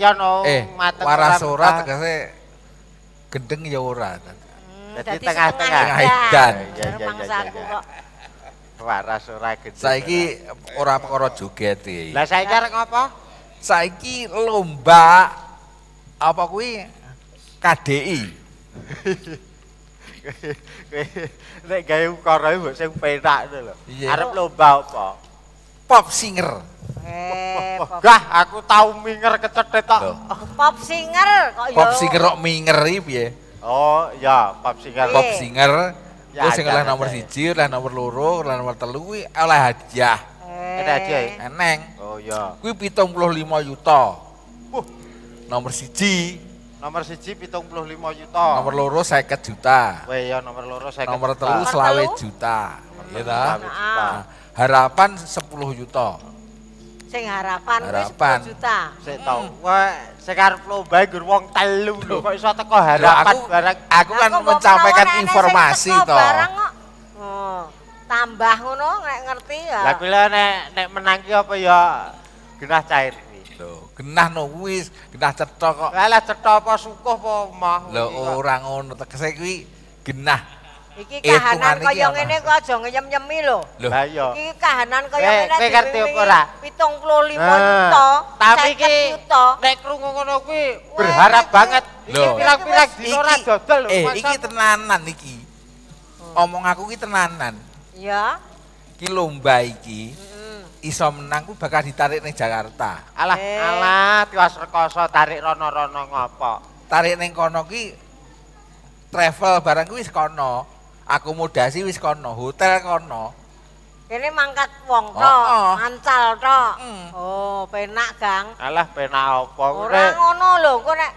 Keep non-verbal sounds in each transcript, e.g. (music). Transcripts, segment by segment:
ya no eh, mateng warasora tegese gendeng ya ora. Hmm, dadi tengah-tengah. Edan. Ya, ya, ya, waras ora Saiki ora perkara joget iki. E. Lah saiki arek ngopo? Saiki lomba apa kuwi KDI. Nek (laughs) gawe perkara e mbok sing penak to lho. Iya. Arep lomba apa? pop singer. Eh, Gah, aku tahu minger kecetet tok. Oh, pop singer kok yo. Ya? Pop singer kok minger iki ya. Oh, ya, pop singer. Pop iya. singer. Ya, Terus sing oleh nomor siji, lah nomor loro, oleh nomor Eh kuwi oleh hadiah. Eh. Ada hadiah ya? Eneng. Oh iya. Kuwi 75 juta. Uh. Nomor siji. Nomor siji lima iya, juta. Nomor loro 50 juta. Wah ya nomor loro 50 nomor juta. Nomor telu selawe juta. Iya ta? Nah, harapan 10 juta sing harapan harapan juta saya tahu sekarang lomba gur wong telu lho kok iso teko harapan aku, barang aku kan mencampaikan informasi to barang kok oh, tambah ngono nek ngerti ya lah kuwi nek nek menang ki apa ya genah cair lho genah no wis genah cetha kok lah lah cetha apa sukuh apa mah lho ora ngono tegese kuwi genah Iki kahanan kaya ngene kok aja nyem-nyemi lho. Lah iya. Iki kahanan kaya eh, ngene. Kowe ngerti ora? 75 eh, juta. Tapi iki nek krungu ngono kuwi berharap banget. Iki pirang-pirang dina dodol lho. Eh, iki tenanan iki. Oh. Omong aku iki tenanan. Iya. Iki lomba iki. iso menang ku bakal ditarik ning Jakarta. Alah, eh. alah, tiwas rekoso tarik rono-rono ngopo? Tarik ning kono ki travel barang kuwi kono. akomodasi wis kono, hotel kono. Kene mangkat wong oh, to, oh. mancal oh. Oh, penak, Gang. Alah penak apa kowe? Ora ngono lho, kok nek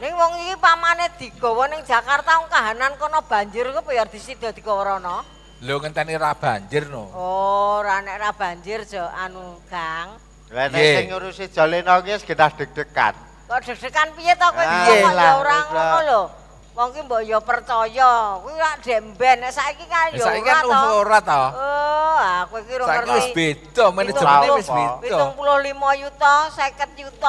ning wong iki pamane digawa ning Jakarta wong kahanan kono banjir kok ya disida digawa rono. Lho ngenteni ra banjir no. Oh, ra nek ra banjir jo anu, Gang. Lah nek sing ngurusi Jolino ki wis getah deg-degan. Kok deg-degan piye to kowe? Kok ya ora ngono lho. wong ki mbok yo percaya kuwi lak demben saiki kan eh, yo saiki kan ora to oh eh, aku iki ora ngerti saiki beda manajemene wis beda 75 juta 50 juta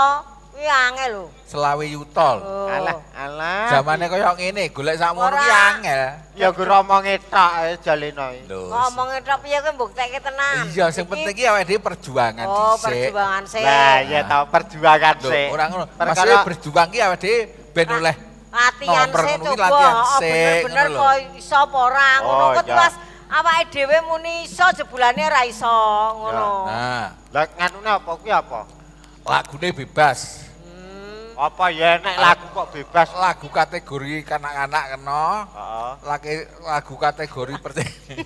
kuwi angel lho selawe juta oh. alah alah zamane koyo ngene golek sakmono ki angel ya gur romonge tok jalino ngomong tok piye kuwi mbok teke tenan iya sing penting ki awake dhewe perjuangan oh perjuangan sih lah iya tau perjuangan sih ora ngono maksude berjuang ki awake dhewe ben ah. oleh latihan saya sih coba oh, bener-bener kok iso apa ora oh, ngono ketua iya. pas awake dhewe muni iso jebulane ora iso ngono. Iya. Nah, lah nganune apa kuwi apa? Lagune bebas. Hmm. Apa ya nek lagu kok bebas? Lagu kategori kanak-kanak kena. Heeh. lagu kategori percaya. (laughs)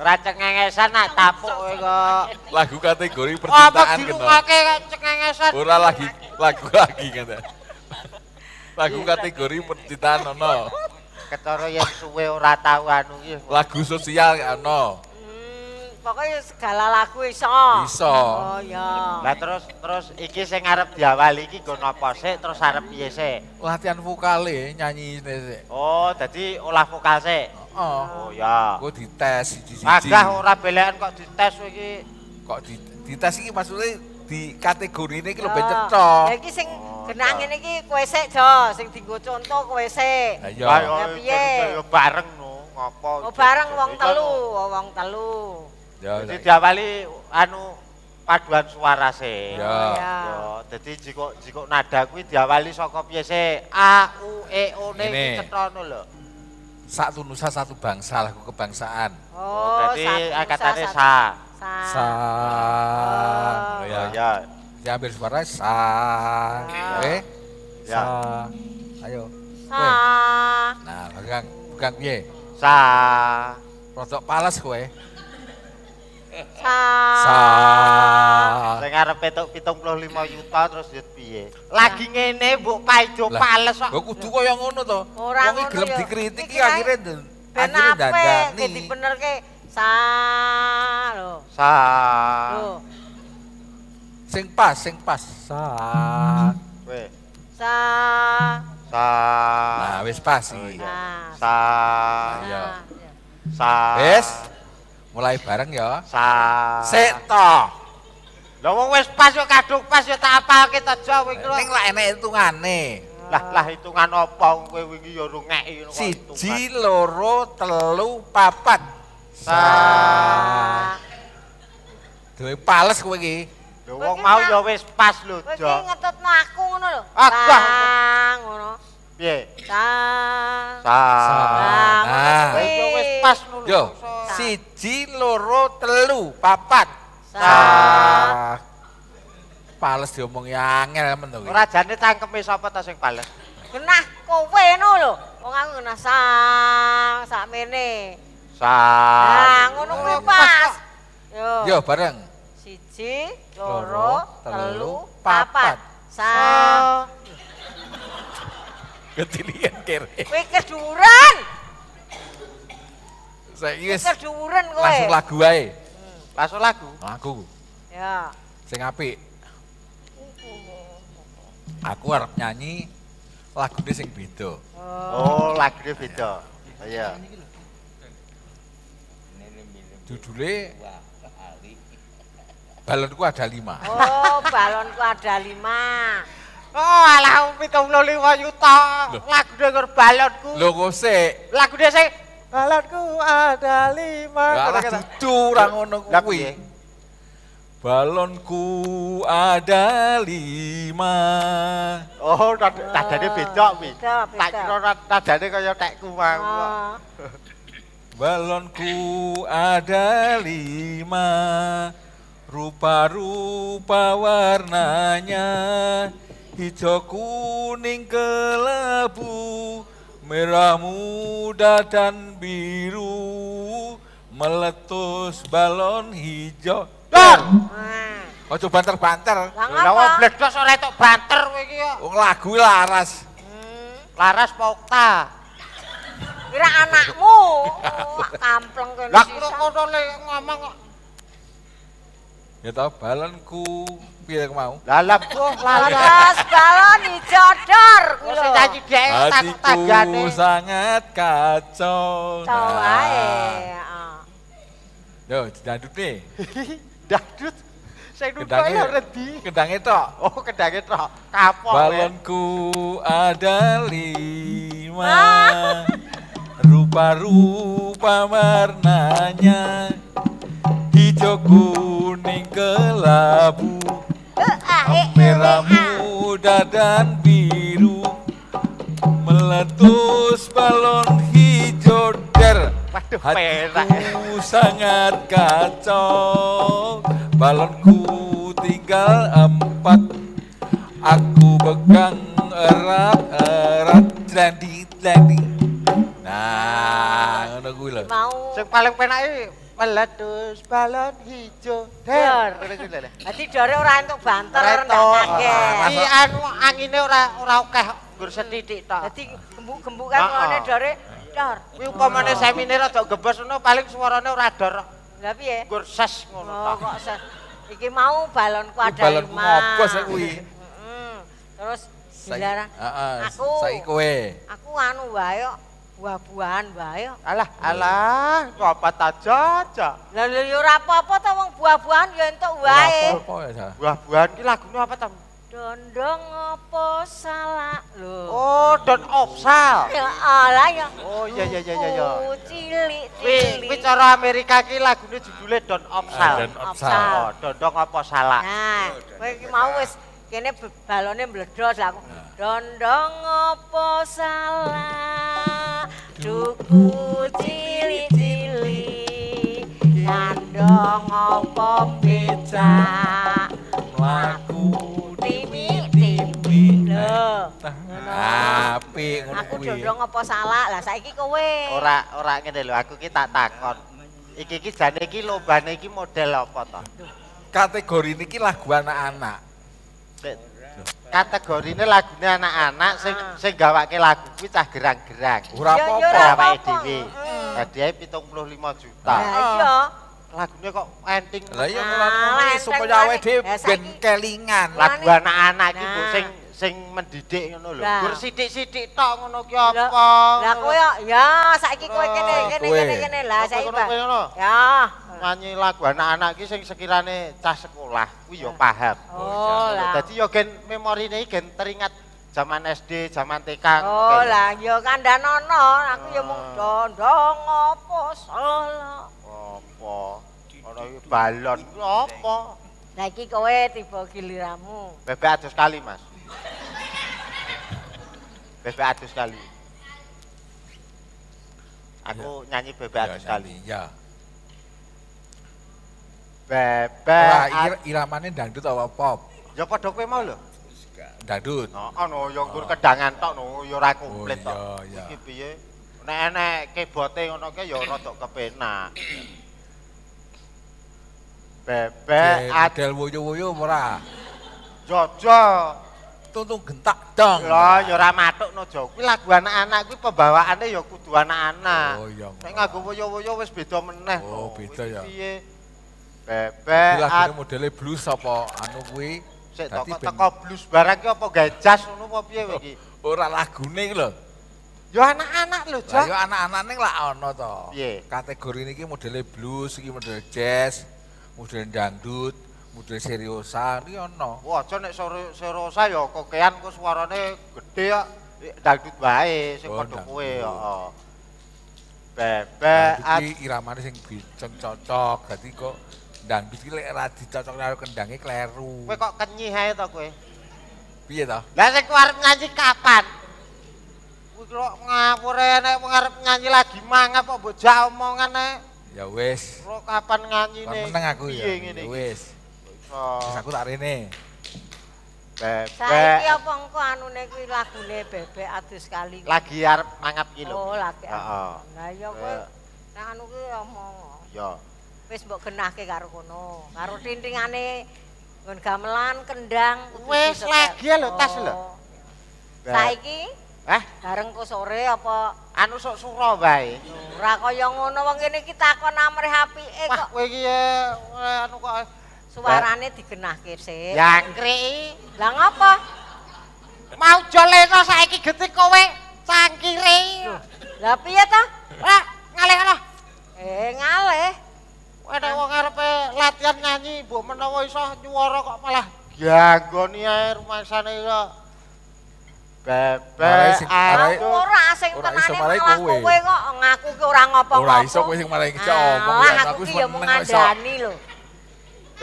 Ora cengengesan nak tapuk kowe kok. Lagu kategori oh, percintaan kena. Apa dirungake cengengesan? Ora lagi lagu lagi kata lagu kategori percintaan ono. Ketara yang suwe ora tau anu iya. Lagu sosial ono. Ya, hmm, pokoknya segala lagu iso. Iso. Oh ya. Lah terus terus iki sing ngarep diawali iki gono napa terus arep piye Latihan vokale nyanyi sik. Oh, jadi olah vokal Oh, Oh ya. Gue dites siji-siji. Agah ora belekan kok dites iki. Kok di, dites iki maksudnya di kategori ini iki lho ben Ya iki sing Genangin iki kue sik, Jo, sing dienggo conto kowe sik. Lah iya. Bareng no, ngopo. Oh, bareng wong iya, telu, oh, wong telu. Ya. Jadi diawali anu paduan suara se Ya. Ya, jiko jiko nada kuwi diawali saka piye sik? A u e o ne dicethono lho. Satu nusa satu bangsa lagu kebangsaan. Oh, dadi oh, katane sa. Sa. Oh, ya. ya. Ya ambil suara sa. Oke. Eh. Ya. Ayo. Sa. Nah, pegang pegang piye? Sa. Rodok pales kowe. Sa. Sa. Sing arep 75 juta terus yo piye? Lagi nah. ngene mbok paejo pales kok. Mbok kudu kaya ngono to. Ora ngono. Gelem dikritik iki kan akhire akhire dandani. Ben bener dibenerke sa lho. Sa. Lho. Sing pas, sing pas. Sa. Weh. Sa. Sa. Nah, wis pas iki. Oh, iya. Iya. Sa. Nah, iya. Sa. Wis. Mulai bareng ya. Sa. Sik to. Lah wong wis pas yo kadung pas yo tak kita to Jo kowe iki lho. Ning lak enek hitungane. Lah lah hitungan apa kowe wingi yo rungeki ngono Siji, loro, telu, papat. Sa. Dewe pales kowe iki. Ya wong mau ya wis pas lho, Jo. Wis ngetutno aku ngono lho. Ah, ngono. Piye? Sang. Sang. Ah. Wis ya wis pas lho. Yo. Siji, loro, telu, papat. Sang. Ah. Pales diomongi angel men to kuwi. Ora jane cangkeme sapa ta sing pales. Genah kowe ngono lho. Wong aku genah sang sakmene. Sang. Ah, ngono kuwi pas. Yo. Yo bareng. Siji, loro telu papat sa (laughs) ketilian kere kowe keduren saiki wis keduren kowe langsung lagu ae hmm. langsung lagu lagu ya sing apik aku harap nyanyi lagu sing beda oh, oh lagu beda iya judulnya Balonku ada lima. Oh, balonku ada lima. Oh, alah pitung puluh lima juta. Lagu ngur balonku. Lo gose. Lagu dia saya balonku ada lima. Gak dudu orang ngono kuwi. Balonku ada lima. Oh, tadanya beda Mi. Tak kira tadanya kaya tak mau. Oh. Balonku ada lima. Rupa-rupa warnanya Hijau kuning kelabu Merah muda dan biru Meletus balon hijau Oh, hmm. coba banter-banter. Lah wong bledhos ora etuk banter kowe iki kok. Ya? Wong lagu laras. Hmm, laras pokta. Kira anakmu. (laughs) Kampleng kene. Lah kok ngomong kok Ya tau balonku piye mau. Lalap lah kok balon hijau kuwi lho. Sing dhek tak tanggane. sangat kacau. Tau nah. ae. Yo dangdut e. (laughs) Dangdut. Sing nutuk ya redi. Kedange tok. Oh, kedange tok. Kapok. Balonku ada lima. Ah. (laughs) Rupa-rupa warnanya hijau kelabu eh, eh, eh, Merah muda dan biru Meletus balon hijau der Hatiku sangat kacau Balonku tinggal empat Aku pegang erat-erat trendy trendy Nah, ngono Mau. Sing paling penak meletus balon hijau dor berarti dor ora entuk banter ora ndangake iki ah, ah, anu angine ora ora akeh gur sedithik to dadi gembuk-gembuk kan ah, ngene dor dor kuwi upamane semine rada gebos ngono paling suarane ora dor lha piye gur ses ngono oh, to kok ses iki mau balonku ada balon ngopo sik kuwi terus Sai, uh, aku, saya kue. aku anu wae buah-buahan wae Alah, alah, kok apa ta caca? Lah lho yo ora apa-apa ta wong buah-buahan yo entuk wae. Buah-buahan iki lagune apa ta? Dondong apa salah lho. Oh, don opsal. Ya alah Oh iya iya iya iya iya. Cilik cilik. Kuwi cara Amerika iki lagune judule don opsal. Eh, don opsal. Oh, dondong apa salah. Nah, oh, kowe iki mau wis kene balone mbledos aku. Dondong apa salah. duku cili-cili ngandong opo becak laku timi-timi tapi aku dondong opo salah lah saiki kowe ora ora ngene lho aku ki tak takon iki iki jane iki lombane iki model apa to kategori niki lagu anak-anak kategorine lagune anak-anak sing ah. sing gawake lagu kuwi cah gerang-gerang. Ora apa-apa awake dhewe. 75 hmm. juta. Lah iya. Lagune kok enting. Lah iya ah, supaya awake dhewe ben kelingan. Lagu anak-anak iki sing sing mendidik ngono lho. Gur sithik-sithik tok ngono ki apa? Lah kowe ya saiki kowe kene kene kene lah saiki. Ya. Nyanyi lagu anak-anak ki sing sekirane cah sekolah kuwi ya paham. Oh. oh Dadi ya gen memorine gen teringat zaman SD, zaman TK. Oh lah, ya kandhan ono, aku ya mung ah. dondong apa salah. Apa? Ono balon apa? Lah iki kowe tiba giliranmu. Bebek adus kali, Mas. bebek atus sekali. aku ya. nyanyi bebek ya, adus nyanyi, ya bebek Wah, ir iramannya dangdut apa pop ya padha kowe mau lho dangdut oh no, no ya oh. kedangan tok no ya ora komplit oh, tok oh, iya, iya. iki piye nek enek kebote ngono ke ya rada kepenak bebek adel wuyu-wuyu ora jojo tuntung gentak dong. Lho, ya ora matuk nojo. Kuwi lagu anak-anak kuwi pembawaane ya kudu anak-anak. Oh iya. Nek nganggo woyo-woyo wis beda meneh. Oh, beda ya. Piye? Bebek. Kuwi lagune modele blues apa anu kuwi? Sik teko-teko blues barang ki apa gawe jazz ngono apa piye kowe iki? (laughs) Ora lagune lho. Ya anak-anak lho, Jack. Ya anak-anak ning lak ana to. Piye? Kategori niki modele blues, iki model jazz, model dangdut model seriosa ini iya, ono. Wah, cok nek seriosa ya kokean kok suarane gede ya dangdut bae sing oh, padha kowe heeh. Ya. Bebek ati iramane sing cocok, dadi kok dangdut iki lek ra dicocok karo kendange kleru. Kowe kok kenyih ae to kowe? Piye to? Lah sing arep nyanyi kapan? Kowe kok ngawure nek arep nyanyi lagi mangap kok mbok jak omongan ae. Ya wes. Kok kapan nganyine? Meneng aku ya. ya wis. Terus aku tak rene. Saiki apa engko anune kuwi lagune bebek adus kali. Lagi arep mangap iki lho. Oh, lagi. Heeh. Lah iya kowe nek anu kuwi omong. Iya. Wis mbok genahke karo kono. Karo tintingane nggon gamelan, kendang. Wis lagi lho tas lho. Oh. Saiki Hah? Eh? bareng kok sore apa anu sok sura wae. Ora kaya ngono wong kene iki takon amrih apike kok. Wah, kowe iki eh, anu kok suarane digenahke sik. Jangkrik. Lah ngopo? Mau jolena saiki gethi kowe cangkire. Lah piye ta? Lah ngalih ana. Eh ngalih. Wedok wong arepe latihan nyanyi, mbok menawa iso nyuwara kok malah ganggoni ae rumasane iso. Bebe arek ora asing tenane kowe kok ngaku ki ora ngopo-ngopo. Ora iso kowe sing malah iso ngomong. Aku ki ya lho.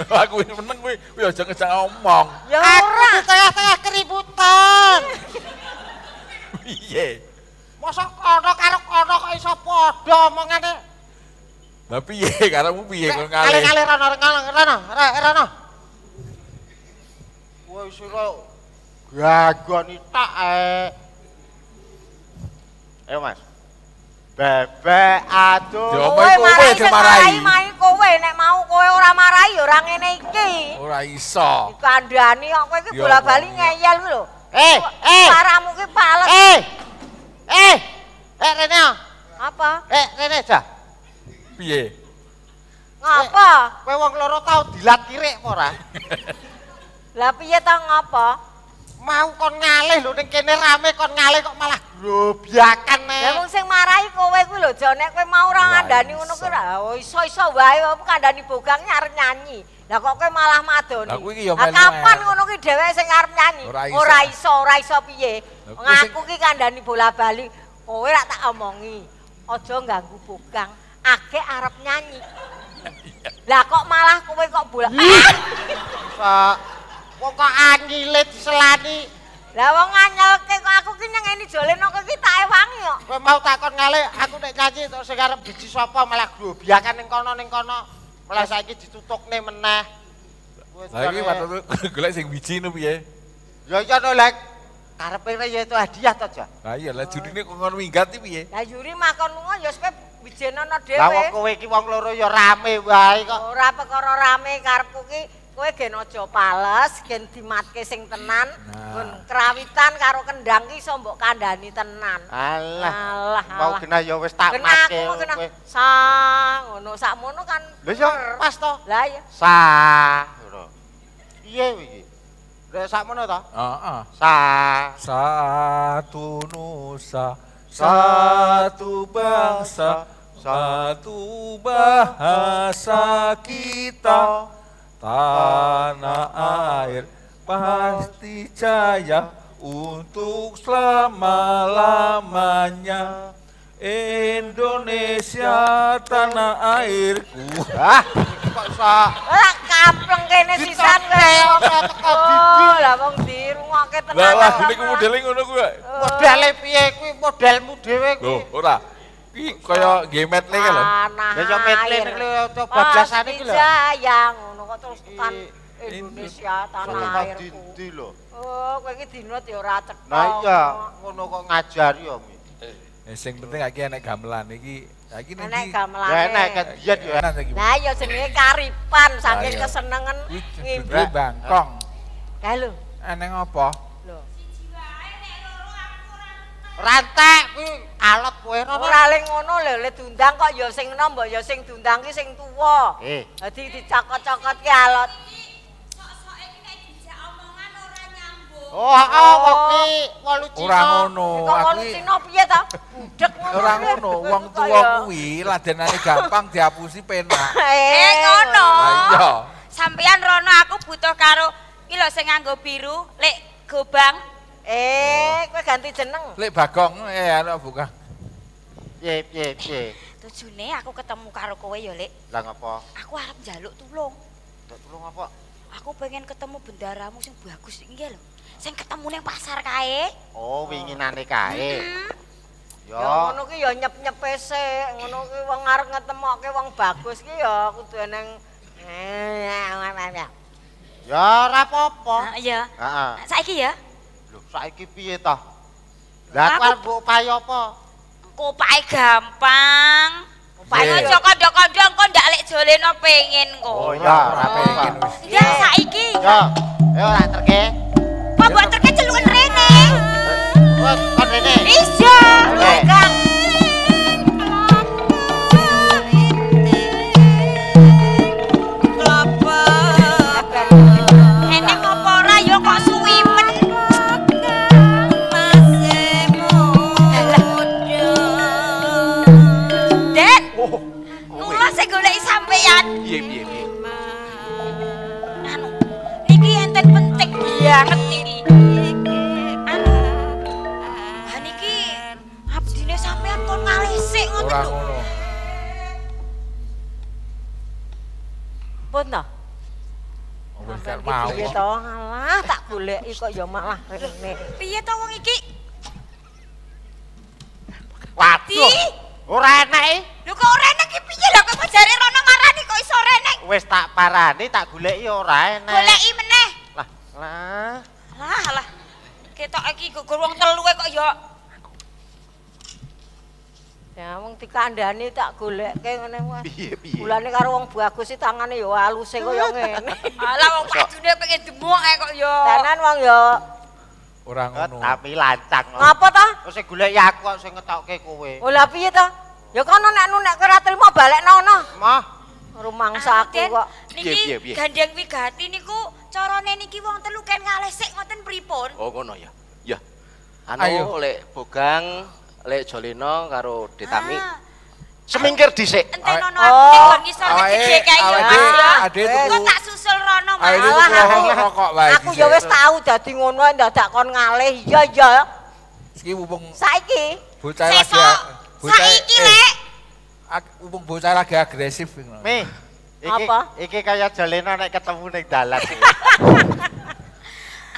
(laughs) aku ini menang gue, gue aja ngejak ngomong. Ya orang. Aku di tengah-tengah keributan. Iya. Masa kodok, kalau kodok, kok iso podo omongannya. Tapi iya, karena gue piye gue Kalian Kali-kali kalian Rono, Rono, Rono, Rono. Gue isi lo, gagah nih tak, eh. Ayo mas. bebek aduh kowe marahi marahi, main kowe nek mau kowe ora marahi ya ora ngene iki ora iso dikandani kok kowe iki bola-bali ngeyel ku lho eh eh ki pales eh eh eh rene apa eh rene dah piye ngapa kowe wong loro tau dilat kirek apa ora lah piye tau ngapa mau kon ngalih lho ning kene rame kon ngalih kok malah grobyakan nek. Lah wong sing marahi kowe kuwi lho jane kowe mau ora ngandani ngono kuwi ra iso-iso oh, wae opo kandani bogang nyarep nyanyi. Lah kok kowe malah madoni. Lah kuwi ya kapan ngono kuwi dheweke sing arep nyanyi? Ora iso, ora iso piye? Ngaku ki kandani bola-bali, kowe ra tak omongi. Aja ganggu bogang, akeh arep nyanyi. Lah kok malah kowe kok bola. Pak (laughs) Kok angile selani Lah wong nganyelke kok aku ki nang ngene jolene kok ki tak ewangi kok. Kowe mau takon ngale aku nek kaji terus sing arep biji sapa malah grobiakan ning kono ning kono. Malah saiki ditutukne meneh. Lah iki patut (laughs) golek sing biji nu piye? Ya iya to lek karepe ya itu hadiah to, Jo. Lah iya lah jurine kok ngono minggat piye? Lah yuri makon ngono ya sepe bijene ana dhewe. Lah kowe iki wong loro ya rame wae kok. Ora perkara rame karepku ki kowe gen aja pales gen dimatke sing tenan nah. krawitan karo kendang iso mbok kandhani tenan alah mau genah ya wis tak matke sa ngono sakmono kan pas to lah iya sa ngono piye iki lek sakmono to heeh sa satu nusa satu bangsa satu bahasa kita tanah air pasti jaya untuk selama-lamanya Indonesia tanah airku. Hah? Paksa. Lah kapleng kene sisan Oh, lah wong dirungokke tenan. Lah lah gini modele ngono kuwi. Oh. Modele piye kuwi modelmu dhewe kuwi. Loh, ora. iki kaya nggih metle lho. Lah yo metle coba iki lho. Jaya Jawa terus tekan Indonesia tanah airku. Sampai dinti lho. Oh, kowe iki dinut ya ora cekok. Nah iya, ngono kok ngajari ya. Eh sing penting iki enek gamelan iki. Lah iki gamelan. Lah enek kan diet ya. Nah iya jenenge karipan saking kesenengan ngimpi bangkong. Halo. Eneng apa? rantek hmm, alot kowe ora le ngono lho le dundang kok ya sing enom mbok ya sing dundang ki sing tuwa eh. dadi dicokot-cokot ki alot Oh, oh, oh wakti walu Cina. Ora ngono. Eh, aku walu Cina piye ta? Budhek ngono. Ora ngono, wong tuwa kuwi ladenane gampang diapusi penak. (laughs) Eh, eh, ngono. Iya. Sampeyan rono aku butuh karo iki lho sing nganggo biru, lek gobang. Eh, kowe ganti jeneng. Lek Bagong eh ana buka. Ye, ye, ye. Tujune aku ketemu karo kowe ya, Lek. Lah ngopo? Aku arep njaluk tulung. Tak tulung apa? Aku pengen ketemu bendaramu sing bagus iki lho. Sing ketemu ning pasar kae. Oh, winginane kae. Ya ngono ki ya nyep nyep sik. Ngono ki wong arep ngetemoke wong bagus ki ya kudu ning eh, Ya ora apa-apa. Ah, Heeh. Saiki ya. Ha -ha. lho. Saiki piye ta? Lah kok mbok payo apa? Kupake gampang. Kupake aja kandha-kandha engko ndak lek jolene pengin engko. Oh iya, ora oh, pengin Ya saiki. Yo. ora terke. Apa mbok terke celukan eh, rene? Kok rene? Iya, Kang. ora ngono. Pun to. Oh, piye to? Alah, tak goleki kok ya malah rene. Piye to wong iki? Waduh. Ora enak e. Lho kok ora enak iki piye lho kok jare rono marani kok iso renek. Wis tak parani tak goleki ora enak. Goleki meneh. Lah, lah. Lah, lah. Ketok iki gugur wong telu e kok ya Ya wong dikandani tak goleke ngene wae. Piye piye. Bulane karo wong bagus iki tangane ya aluse koyo (laughs) ngene. ala, wong bajune pengen demuke kok ya. Tenan wong ya ora ngono. Tapi lancang. Ngapa ta? Wis golek ya aku sing ngetokke kowe. Oh lah piye ta? Ya kono nek anu nek kowe ora trimo balek nono. Mah rumangsa aku kok. Niki gandeng wigati niku carane niki wong telu ken ngalesik ngoten pripun? Oh ngono ya. Ya. Anu oleh bogang Lek Jolino karo Ditami. Ah. Semingkir dhisik. Entenono Aku oh, ya wis tau dadi ngono ndadak kon ngalih. Iya iya saiki. Bocah lagi. Saiki Lek. Eh, mumpung bocah lagi agresif. Mi. Iki Iki kaya Jolino nek ketemu ning dalan. (laughs)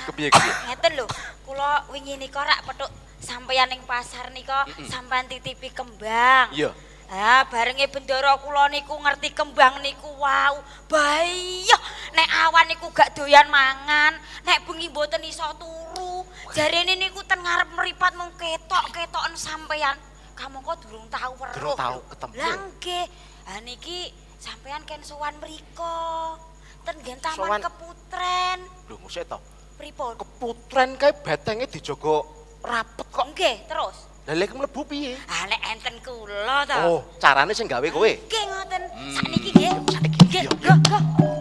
Kepiye kepiye? Ngeten lho, kula wingi nika rak petuk sampeyan ning pasar nika mm -mm. sampean titipi kembang. Iya. Ah, barenge bendoro kula niku ngerti kembang niku wow, bae. Nek awan niku gak doyan mangan, nek bengi mboten iso turu. Jarene niku ten ngarep mripat mung ketok-ketoken sampeyan. Kamu kok durung tahu weruh. Durung tahu ketemu. Lah nggih. Ah niki sampeyan ken sowan mriko. Ten gen taman keputren. Lho, ngusik to. Pripun? Keputren kae betenge dijogo rapet kok nggih terus lha lek mlebu piye ha ah, lek enten kula to oh carane sing gawe kowe nggih ngoten hmm. saniki nggih saniki yo yo, yo. yo.